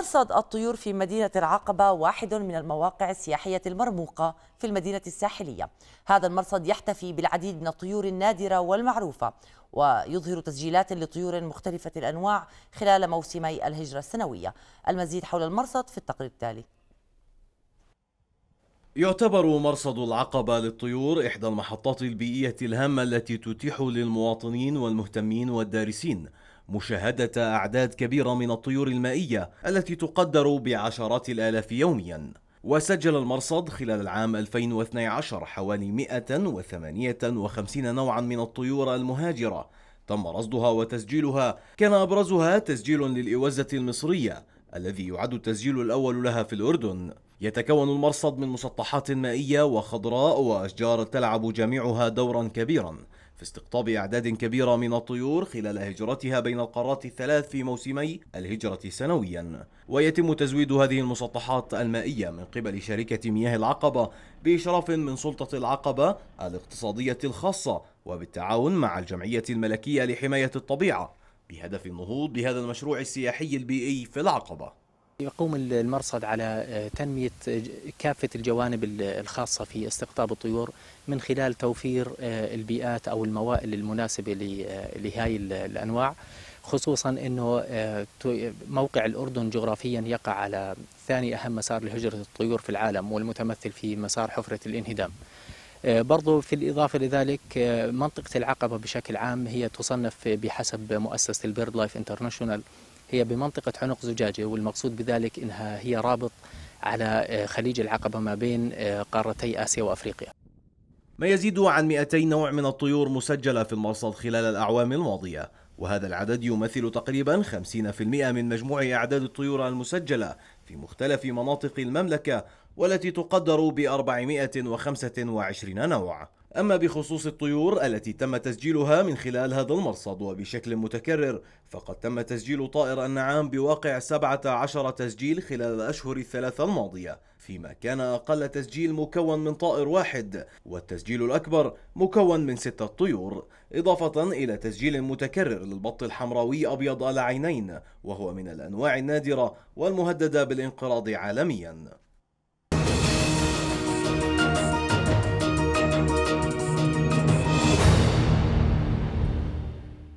مرصد الطيور في مدينة العقبة واحد من المواقع السياحية المرموقة في المدينة الساحلية هذا المرصد يحتفي بالعديد من الطيور النادرة والمعروفة ويظهر تسجيلات لطيور مختلفة الأنواع خلال موسمي الهجرة السنوية المزيد حول المرصد في التقرير التالي يعتبر مرصد العقبة للطيور إحدى المحطات البيئية الهامة التي تتيح للمواطنين والمهتمين والدارسين مشاهدة أعداد كبيرة من الطيور المائية التي تقدر بعشرات الآلاف يومياً وسجل المرصد خلال العام 2012 حوالي 158 نوعا من الطيور المهاجرة تم رصدها وتسجيلها كان أبرزها تسجيل للإوزة المصرية الذي يعد التسجيل الأول لها في الأردن يتكون المرصد من مسطحات مائية وخضراء وأشجار تلعب جميعها دورا كبيرا في استقطاب أعداد كبيرة من الطيور خلال هجرتها بين القارات الثلاث في موسمي الهجرة سنويا ويتم تزويد هذه المسطحات المائية من قبل شركة مياه العقبة بإشراف من سلطة العقبة الاقتصادية الخاصة وبالتعاون مع الجمعية الملكية لحماية الطبيعة بهدف النهوض بهذا المشروع السياحي البيئي في العقبة يقوم المرصد على آه، تنمية آه، كافة الجوانب الخاصة في استقطاب الطيور من خلال توفير آه، البيئات أو الموائل المناسبة لهذه الأنواع خصوصا أنه موقع الأردن جغرافيا يقع على ثاني أهم مسار لهجرة الطيور في العالم والمتمثل في مسار حفرة الانهدام برضو في الإضافة لذلك منطقة العقبة بشكل عام هي تصنف بحسب مؤسسة البيرد لايف انترناشونال هي بمنطقة عنق زجاجة والمقصود بذلك أنها هي رابط على آه، خليج العقبة ما بين آه، قارتي آسيا وأفريقيا ما يزيد عن 200 نوع من الطيور مسجلة في المرصد خلال الأعوام الماضية وهذا العدد يمثل تقريبا 50% من مجموع أعداد الطيور المسجلة في مختلف مناطق المملكة والتي تقدر ب 425 نوع أما بخصوص الطيور التي تم تسجيلها من خلال هذا المرصد وبشكل متكرر فقد تم تسجيل طائر النعام بواقع 17 تسجيل خلال الأشهر الثلاثة الماضية فيما كان أقل تسجيل مكون من طائر واحد والتسجيل الأكبر مكون من ستة طيور إضافة إلى تسجيل متكرر للبط الحمراوي أبيض العينين وهو من الأنواع النادرة والمهددة بالانقراض عالميا